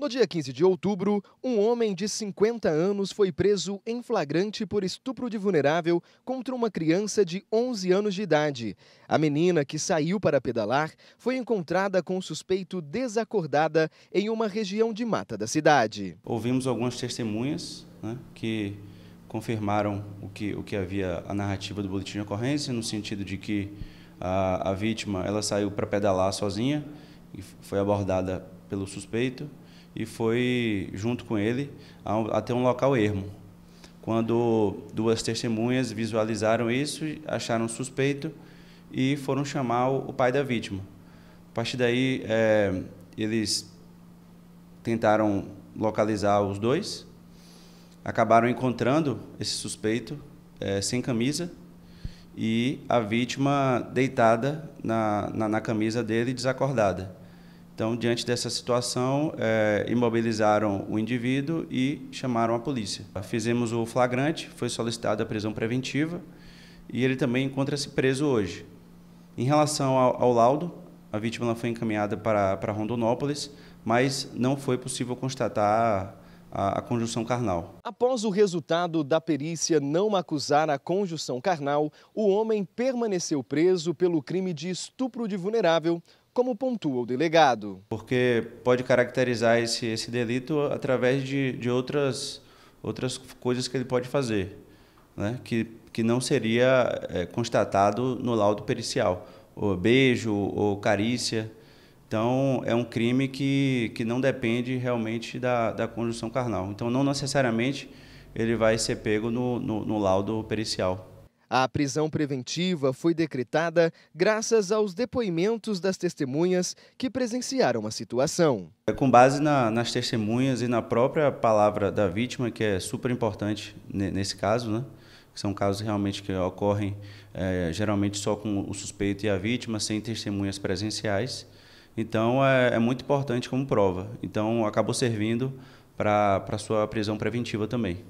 No dia 15 de outubro, um homem de 50 anos foi preso em flagrante por estupro de vulnerável contra uma criança de 11 anos de idade. A menina que saiu para pedalar foi encontrada com o suspeito desacordada em uma região de mata da cidade. Ouvimos algumas testemunhas né, que confirmaram o que, o que havia a narrativa do boletim de ocorrência, no sentido de que a, a vítima ela saiu para pedalar sozinha e foi abordada pelo suspeito e foi junto com ele até um local ermo. Quando duas testemunhas visualizaram isso, acharam suspeito e foram chamar o pai da vítima. A partir daí, é, eles tentaram localizar os dois, acabaram encontrando esse suspeito é, sem camisa e a vítima deitada na, na, na camisa dele, desacordada. Então, diante dessa situação, é, imobilizaram o indivíduo e chamaram a polícia. Fizemos o flagrante, foi solicitada a prisão preventiva e ele também encontra-se preso hoje. Em relação ao, ao laudo, a vítima foi encaminhada para, para Rondonópolis, mas não foi possível constatar a, a, conjunção carnal. Após o resultado da perícia não acusar a conjunção carnal, o homem permaneceu preso pelo crime de estupro de vulnerável como pontua o delegado. Porque pode caracterizar esse, esse delito através de, de outras, outras coisas que ele pode fazer, né? que, que não seria é, constatado no laudo pericial, ou beijo, ou carícia. Então, é um crime que, que não depende realmente da, da conjunção carnal. Então, não necessariamente ele vai ser pego no, no, no laudo pericial. A prisão preventiva foi decretada graças aos depoimentos das testemunhas que presenciaram a situação. É com base na, nas testemunhas e na própria palavra da vítima, que é super importante nesse caso, né? que são casos realmente que ocorrem é, geralmente só com o suspeito e a vítima, sem testemunhas presenciais. Então, é, é muito importante como prova. Então, acabou servindo para a sua prisão preventiva também.